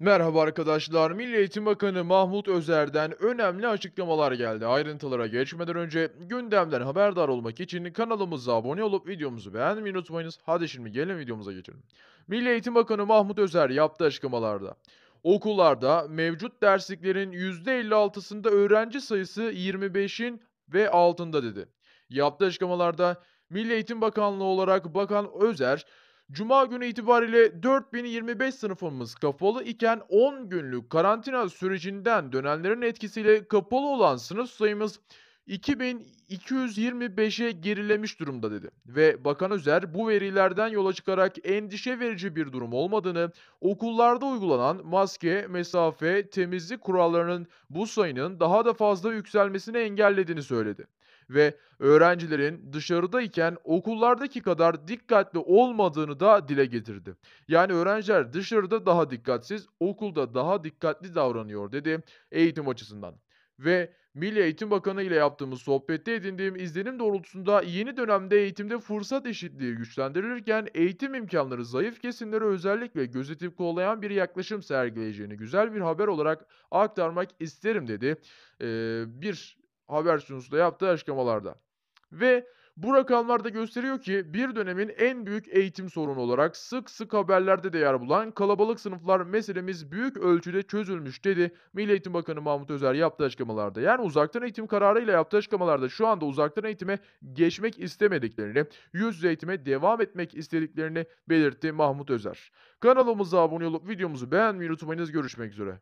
Merhaba arkadaşlar, Milli Eğitim Bakanı Mahmut Özer'den önemli açıklamalar geldi. Ayrıntılara geçmeden önce gündemden haberdar olmak için kanalımıza abone olup videomuzu beğenmeyi unutmayınız. Hadi şimdi gelin videomuza geçelim. Milli Eğitim Bakanı Mahmut Özer yaptığı açıklamalarda. Okullarda mevcut dersliklerin %56'sında öğrenci sayısı 25'in ve altında dedi. Yaptığı açıklamalarda Milli Eğitim Bakanlığı olarak Bakan Özer Cuma günü itibariyle 4025 sınıfımız kapalı iken 10 günlük karantina sürecinden dönenlerin etkisiyle kapalı olan sınıf sayımız 2225'e gerilemiş durumda dedi. Ve Bakan Özer bu verilerden yola çıkarak endişe verici bir durum olmadığını, okullarda uygulanan maske, mesafe, temizlik kurallarının bu sayının daha da fazla yükselmesini engellediğini söyledi ve öğrencilerin dışarıdayken okullardaki kadar dikkatli olmadığını da dile getirdi. Yani öğrenciler dışarıda daha dikkatsiz, okulda daha dikkatli davranıyor dedi eğitim açısından ve Milli Eğitim Bakanı ile yaptığımız sohbette edindiğim izlenim doğrultusunda yeni dönemde eğitimde fırsat eşitliği güçlendirilirken eğitim imkanları zayıf kesimlere özellikle gözetip kollayan bir yaklaşım sergileyeceğini güzel bir haber olarak aktarmak isterim dedi. Ee, bir haber sunusu yaptığı açıklamalarda. Ve bu rakamlar da gösteriyor ki bir dönemin en büyük eğitim sorunu olarak sık sık haberlerde de yer bulan kalabalık sınıflar meselemiz büyük ölçüde çözülmüş dedi Milli Eğitim Bakanı Mahmut Özer yaptığı açıklamalarda. Yani uzaktan eğitim kararıyla yaptığı açıklamalarda şu anda uzaktan eğitime geçmek istemediklerini, yüz yüze eğitime devam etmek istediklerini belirtti Mahmut Özer. Kanalımıza abone olup videomuzu beğenmeyi unutmayınız. Görüşmek üzere.